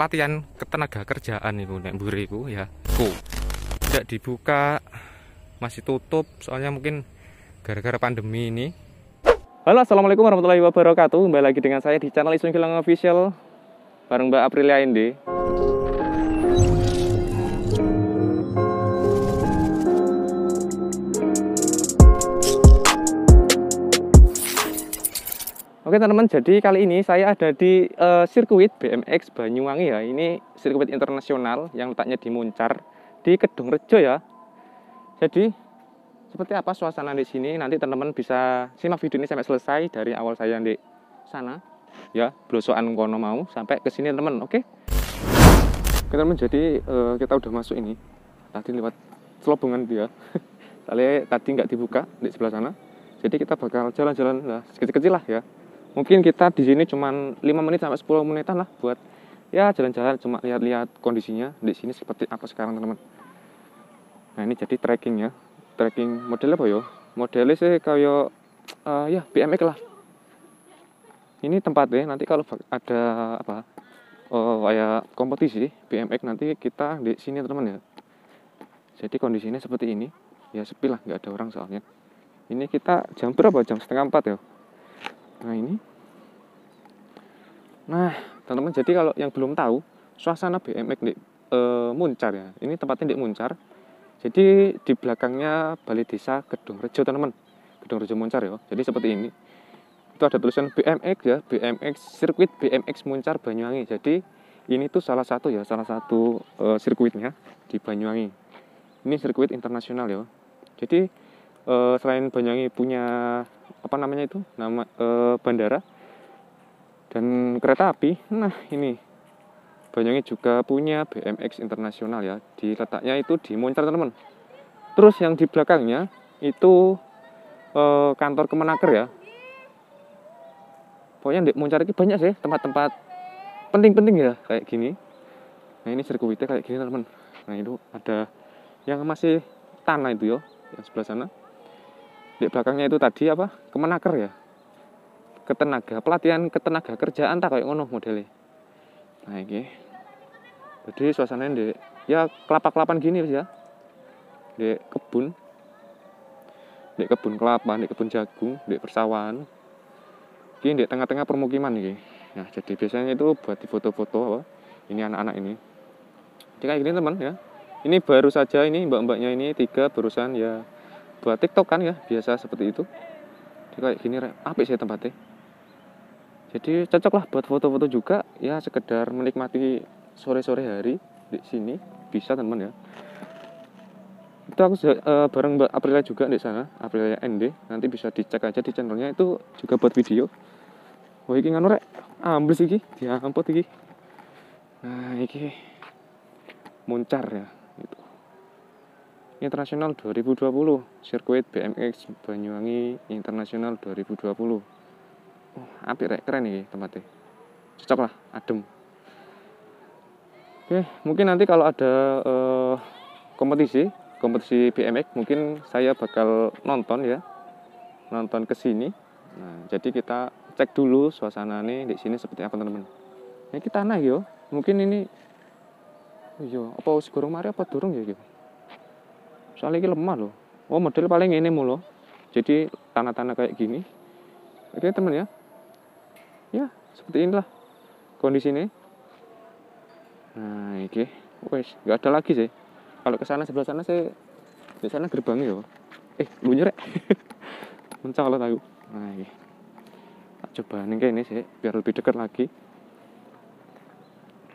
pelatihan ketenaga kerjaan ibu nek buriku ya ku tidak dibuka masih tutup soalnya mungkin gara-gara pandemi ini Halo assalamualaikum warahmatullahi wabarakatuh kembali lagi dengan saya di channel Isun Gilang Official bareng Mbak Aprilia Indi Oke teman-teman, jadi kali ini saya ada di uh, sirkuit BMX Banyuwangi ya. Ini sirkuit internasional yang letaknya di Muncar di Kedung Rejo ya. Jadi seperti apa suasana di sini nanti teman-teman bisa simak video ini sampai selesai dari awal saya di sana ya blosokan kono mau sampai ke sini teman teman oke oke teman jadi uh, kita udah masuk ini tadi lewat selobongan dia tadi tadi nggak dibuka di sebelah sana jadi kita bakal jalan-jalan lah kecil-kecil lah ya mungkin kita di sini cuma 5 menit sampai 10 menitan lah buat ya jalan-jalan cuma lihat-lihat kondisinya di sini seperti apa sekarang teman-teman nah ini jadi trekking ya trekking modelnya apa yo modelnya sih kayak uh, ya BMX lah ini tempatnya nanti kalau ada apa oh, kayak kompetisi BMX nanti kita di sini teman-teman ya jadi kondisinya seperti ini ya sepi lah nggak ada orang soalnya ini kita jam berapa jam setengah empat ya nah ini. Nah, teman-teman jadi kalau yang belum tahu, suasana BMX di e, Muncar ya. Ini tempatnya di Muncar. Jadi di belakangnya Balai Desa Gedung Rejo, teman-teman. Gedung Rejo Muncar ya. Jadi seperti ini. Itu ada tulisan BMX ya, BMX sirkuit BMX Muncar Banyuwangi. Jadi ini tuh salah satu ya, salah satu e, sirkuitnya di Banyuwangi. Ini sirkuit internasional ya. Jadi e, selain Banyuwangi punya apa namanya itu nama eh, bandara dan kereta api nah ini Banyuwangi juga punya BMX internasional ya di letaknya itu di Muncar teman-teman terus yang di belakangnya itu eh, kantor Kemenaker ya pokoknya di Muncar ini banyak sih tempat-tempat penting-penting ya kayak gini nah ini sirkuitnya kayak gini teman-teman nah itu ada yang masih tanah itu ya yang sebelah sana di belakangnya itu tadi apa kemenaker ya ketenaga pelatihan ketenaga kerjaan tak kayak ngono modelnya nah ini jadi suasana di ya kelapa kelapan gini ya di kebun di kebun kelapa di kebun jagung di persawahan ini di tengah-tengah permukiman ini nah jadi biasanya itu buat di foto-foto apa ini anak-anak ini jadi kayak gini teman ya ini baru saja ini mbak-mbaknya ini tiga barusan ya buat TikTok kan ya biasa seperti itu jadi kayak gini apik sih tempatnya jadi cocok lah buat foto-foto juga ya sekedar menikmati sore-sore hari di sini bisa teman ya itu aku uh, bareng Mbak Aprilia juga di sana Aprilia ND nanti bisa dicek aja di channelnya itu juga buat video oh ini nganu rek ambles iki diampot ini nah ini muncar ya Internasional 2020, sirkuit BMX Banyuwangi Internasional 2020. Oh, uh, apik rek, keren nih tempatnya. Cocok lah, adem. Oke, mungkin nanti kalau ada uh, kompetisi, kompetisi BMX mungkin saya bakal nonton ya. Nonton ke sini. Nah, jadi kita cek dulu suasana nih di sini seperti apa teman-teman. Ini kita naik yo. Mungkin ini yo apa segorong mari apa durung ya gitu soalnya ini lemah loh oh model paling ini mulu jadi tanah-tanah kayak gini oke teman ya ya seperti inilah kondisi ini nah oke wes nggak ada lagi sih kalau ke sana sebelah sana saya di sana gerbangnya ya eh lu nyerek mencang kalau tahu nah ini tak coba nih kayak ini sih biar lebih dekat lagi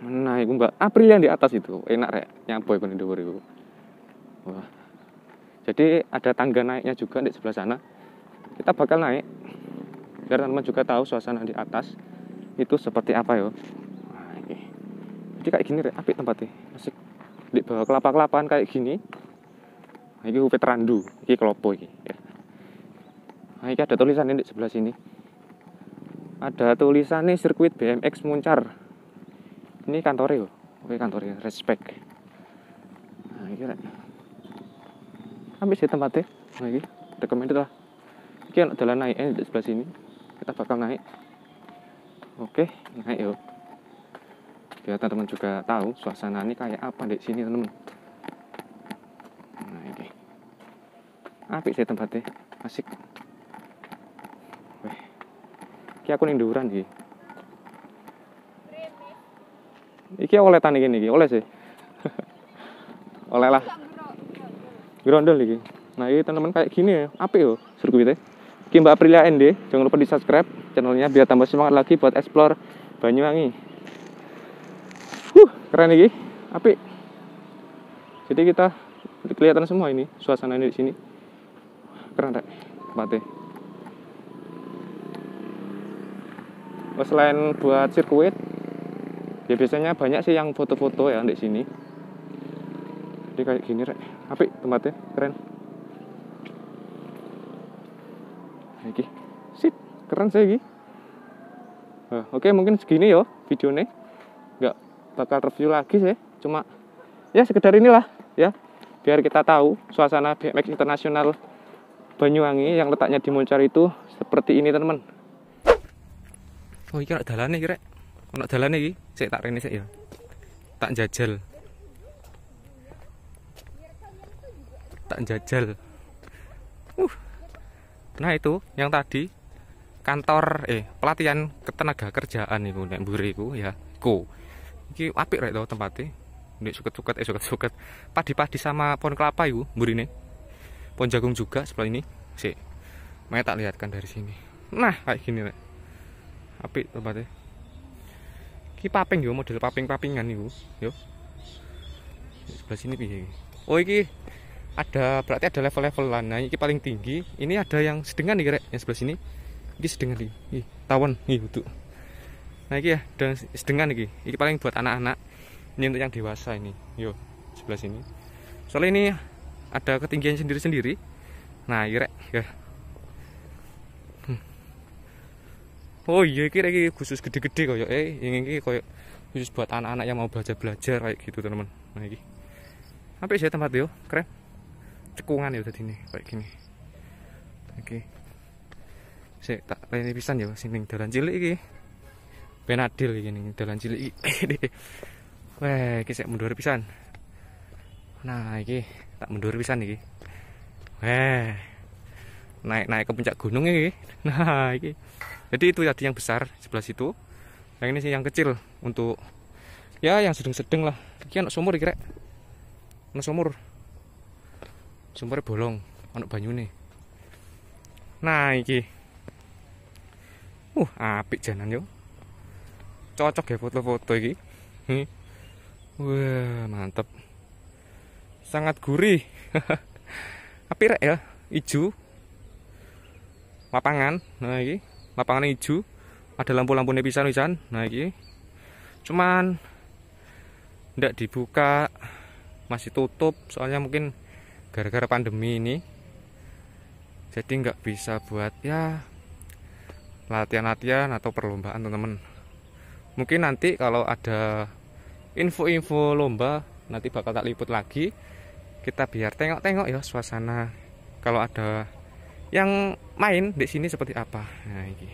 nah itu mbak April yang di atas itu enak rek yang nyampe kan ribu, wah jadi ada tangga naiknya juga di sebelah sana. Kita bakal naik biar teman-teman juga tahu suasana di atas itu seperti apa yo. Nah, Jadi kayak gini, api tempatnya masih Di bawah kelapa-kelapaan kayak gini. Nah, ini hupet randu, ini kelopo ini. Ya. Nah, ini ada tulisan di sebelah sini. Ada tulisan nih sirkuit BMX Muncar. Ini kantor yo. Oke kantornya, respect. Nah, ini habis sih tempatnya lagi recommended lah oke anak jalan naik eh di sebelah sini kita bakal naik oke naik yuk biar teman-teman juga tahu suasana ini kayak apa di sini teman-teman nah ini apik sih tempatnya asik Weh. ini aku yang duran sih ini oleh tani gini, oleh sih. oleh lah. Grondol lagi. Nah, ini teman-teman kayak gini ya. apa yo sirkuitnya. Oke Mbak Aprilia ND, jangan lupa di subscribe channelnya biar tambah semangat lagi buat explore Banyuwangi. Huh, keren lagi, api. Jadi kita kelihatan semua ini suasana ini di sini. Keren rek, tempatnya. E. Oh, selain buat sirkuit, ya biasanya banyak sih yang foto-foto ya di sini dia kayak gini rek apik tempatnya keren nah, iki sit keren saya iki nah, oke okay, mungkin segini yo ya videonya nggak bakal review lagi sih cuma ya sekedar inilah ya biar kita tahu suasana BMX internasional Banyuwangi yang letaknya di Moncar itu seperti ini teman oh iya ada jalan nih kira ada jalan nih saya tak rene saya ya tak jajal tak jajal uh nah itu yang tadi kantor eh pelatihan ketenaga kerjaan itu nek buriku ya ku iki apik rek to tempatnya nek suket-suket eh suket-suket padi-padi sama pohon kelapa itu burine pohon jagung juga sebelah ini sih Maya tak lihatkan dari sini nah kayak gini rek apik tempatnya iki paping yo model paping-papingan ibu yo sebelah sini piye oh iki ada berarti ada level level lah. nah ini paling tinggi ini ada yang sedengan nih rek yang sebelah sini ini sedengan nih Ih, tawon nih itu nah ini ya dan sedengan nih ini paling buat anak-anak ini untuk yang dewasa ini yo sebelah sini soalnya ini ada ketinggian sendiri-sendiri nah ini rek ya hmm. oh iya kira kira khusus gede-gede koyok ya. eh ini ini koyok khusus buat anak-anak yang mau belajar belajar kayak gitu teman-teman nah ini sampai saya tempat yo keren cekungan ya tadi nih kayak gini oke saya tak ini pisan ya sini jalan cilik ini penadil iki jalan dalan cilik ini weh iki saya mundur pisan nah ini tak mundur pisan nih weh naik-naik ke puncak gunung ini nah ini jadi itu tadi yang besar sebelah situ yang ini sih yang kecil untuk ya yang sedang-sedang lah ini anak sumur kira rek anak sumur sumpahnya bolong banyu banyune. Nah iki. Uh, apik janan yuk Cocok ya foto-foto iki. Wah, mantep. Sangat gurih. Api rek ya, ijo. Lapangan, nah iki, lapangan hijau, Ada lampu-lampu pisan-pisan. Nah iki. Cuman ndak dibuka masih tutup soalnya mungkin gara-gara pandemi ini jadi nggak bisa buat ya latihan-latihan atau perlombaan teman-teman mungkin nanti kalau ada info-info lomba nanti bakal tak liput lagi kita biar tengok-tengok ya suasana kalau ada yang main di sini seperti apa nah ini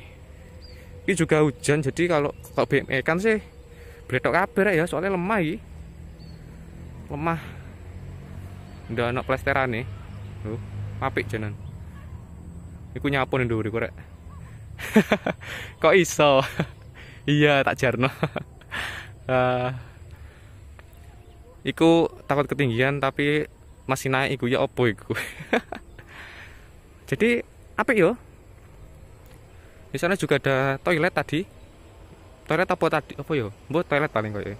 ini juga hujan jadi kalau kalau BME kan sih beletok kabar ya soalnya lemah ini lemah ndak anak plesteran nih lu apik jenan. iku nyapu nih dhuwur rek kok iso iya tak jarno uh, iku takut ketinggian tapi masih naik iku ya opo iku jadi apik yo di sana juga ada toilet tadi toilet apa tadi apa yo buat toilet paling kok ya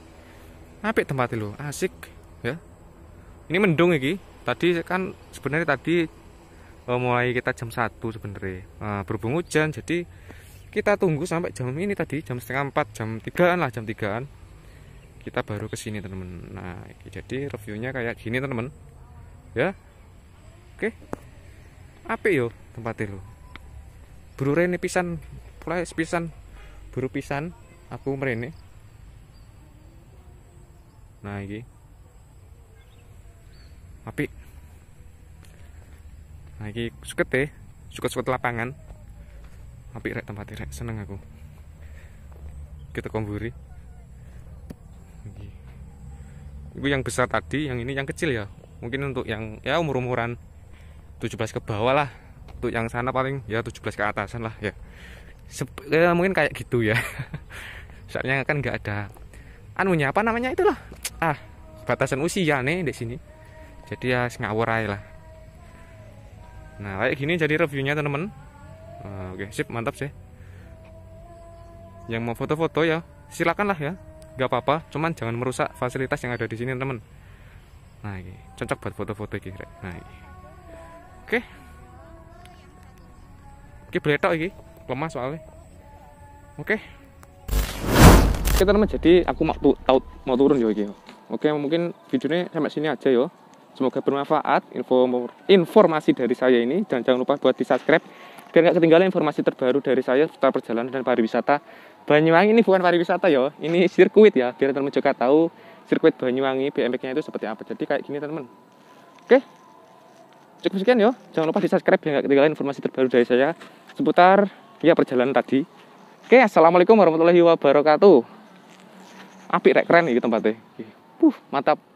apik tempat lo asik ya ini mendung iki tadi kan sebenarnya tadi uh, mulai kita jam 1 sebenarnya uh, berhubung hujan jadi kita tunggu sampai jam ini tadi jam setengah 4 jam 3 lah jam 3 kita baru ke sini teman-teman nah iki, jadi reviewnya kayak gini teman-teman ya oke apa yo tempat lo buru rene pisan mulai pisan buru pisan aku merene nah ini tapi lagi suka suket deh suket-suket lapangan tapi rek tempat rek seneng aku kita komburi ibu yang besar tadi yang ini yang kecil ya mungkin untuk yang ya umur-umuran 17 ke bawah lah untuk yang sana paling ya 17 ke atasan lah ya, Sep ya mungkin kayak gitu ya soalnya kan nggak ada anunya apa namanya itulah ah batasan usia nih di sini jadi ya ngawur aja lah nah kayak gini jadi reviewnya teman-teman nah, oke sip mantap sih yang mau foto-foto ya silakan lah ya nggak apa-apa cuman jangan merusak fasilitas yang ada di sini teman nah ini cocok buat foto-foto kira nah ini oke okay. oke beletok ini lemah soalnya oke oke teman jadi aku mau tahu mau turun ya oke mungkin videonya sampai sini aja ya Semoga bermanfaat info informasi dari saya ini dan jangan lupa buat di subscribe biar nggak ketinggalan informasi terbaru dari saya seputar perjalanan dan pariwisata Banyuwangi ini bukan pariwisata ya, ini sirkuit ya biar teman-teman juga tahu sirkuit Banyuwangi BMX-nya itu seperti apa. Jadi kayak gini teman-teman. Oke, cukup sekian ya. Jangan lupa di subscribe biar nggak ketinggalan informasi terbaru dari saya seputar ya perjalanan tadi. Oke, assalamualaikum warahmatullahi wabarakatuh. api rek keren nih tempatnya. Puh, mantap.